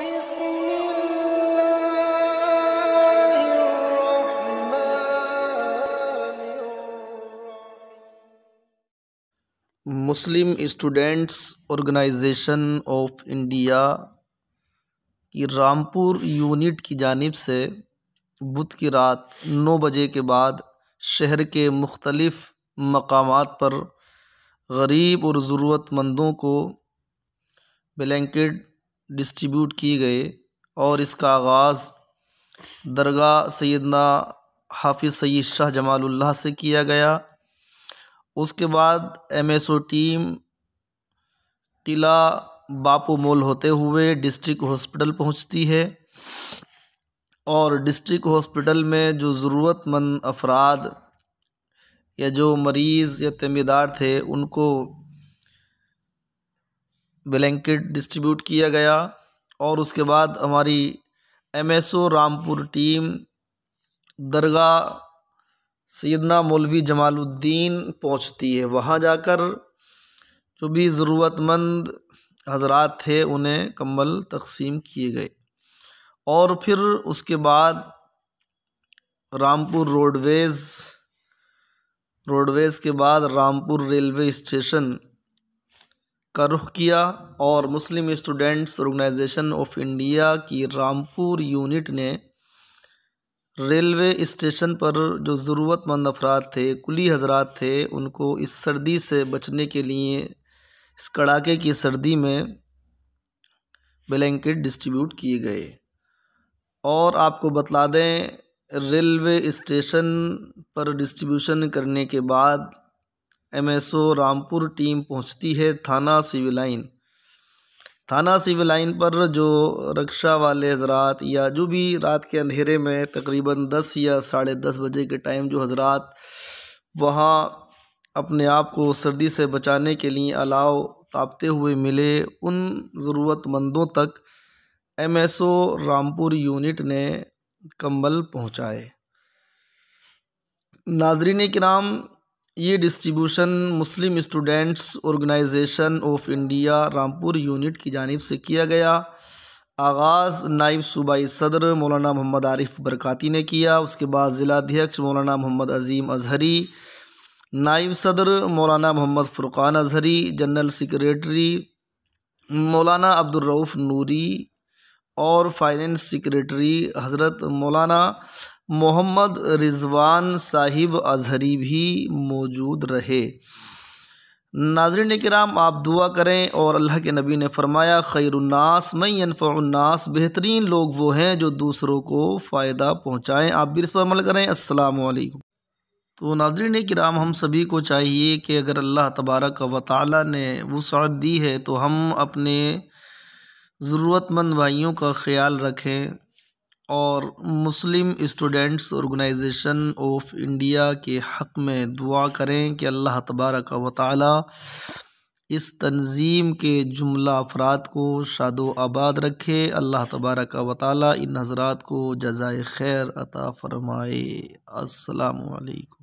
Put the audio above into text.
Muslim students organisation of India की Rampur unit की जानब से बुध की रात नौ बजे के बाद शहर के मुख्तलफ़ मकाम पर गरीब और ज़रूरतमंदों को ब्लैंकेट डिस्ट्रीब्यूट किए गए और इसका आगाज़ दरगाह सैदना हाफिज़ सैद शाह जमालुल्लाह से किया गया उसके बाद एम एस ओ टीम किला बापू मोल होते हुए डिस्ट्रिक्ट हॉस्पिटल पहुंचती है और डिस्ट्रिक्ट हॉस्पिटल में जो ज़रूरतमंद अफराद या जो मरीज़ या तमीदार थे उनको ब्लैंकेट डिस्ट्रीब्यूट किया गया और उसके बाद हमारी M S O Rampur team दरगाह सैदना मौलवी जमालुद्दीन पहुंचती है वहां जाकर जो भी ज़रूरतमंद हजरात थे उन्हें कम्बल तकसीम किए गए और फिर उसके बाद रामपुर रोडवेज़ रोडवेज़ के बाद रामपुर रेलवे स्टेशन का रुख किया और Muslim students organisation of India की रामपुर यूनिट ने रेलवे स्टेशन पर जो ज़रूरतमंद अफराद थे कुली हजरात थे उनको इस सर्दी से बचने के लिए इस कड़ाके की सर्दी में ब्लैंकेट डिस्ट्रीब्यूट किए गए और आपको बतला दें रेलवे स्टेशन पर डिस्ट्रीब्यूशन करने के बाद एमएसओ रामपुर टीम पहुंचती है थाना सिविल लाइन थाना सिविल लाइन पर जो रक्षा वाले हजरात या जो भी रात के अंधेरे में तकरीबन दस या साढ़े दस बजे के टाइम जो हजरात वहाँ अपने आप को सर्दी से बचाने के लिए अलाव तापते हुए मिले उन ज़रूरतमंदों तक एमएसओ रामपुर यूनिट ने कंबल पहुँचाए नाजरीन कराम ये distribution Muslim students organisation of India Rampur unit की जानब से किया गया आगाज़ नायब सूबाई सदर मौलाना मोहम्मद आरिफ बरकती ने किया उसके बाद जिला अध्यक्ष मौलाना मोहम्मद अजीम अजहरी नायब सदर मौलाना मोहम्मद फुरकान अजहरी जनरल सेक्रेटरी मौलाना अब्दुलरऊफ़ नूरी और फाइनेंस सेक्रेटरी हज़रत मौलाना मोहम्मद रिजवान साहिब अजहरी भी मौजूद रहे नाजरन कराम आप दुआ करें और अल्लाह के नबी ने फरमाया खैरनास मैनफ़नास बेहतरीन लोग वो हैं जो दूसरों को फ़ायदा पहुँचाएँ आप भी इस पर अमल करें असलकुम तो नाजरन कराम हम सभी को चाहिए कि अगर अल्लाह तबारक व ने वसात दी है तो हम अपने ज़रूरतमंद भाइयों का ख्याल रखें और Muslim students organisation of India के हक़ में दुआ करें कि अल्लाह तबारक व ताली इस तंजीम के जुमला अफराद को शादो आबाद रखे अल्लाह तबारक व ताली इन हजरात को जजाय खैर अता फ़रमाए असलकम